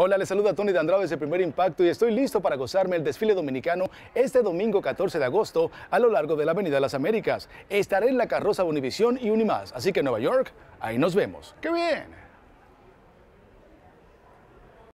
Hola, les saluda Tony de Andrade de Primer Impacto y estoy listo para gozarme el desfile dominicano este domingo 14 de agosto a lo largo de la Avenida de las Américas. Estaré en la carroza Univisión y Unimás, así que Nueva York, ahí nos vemos. ¡Qué bien!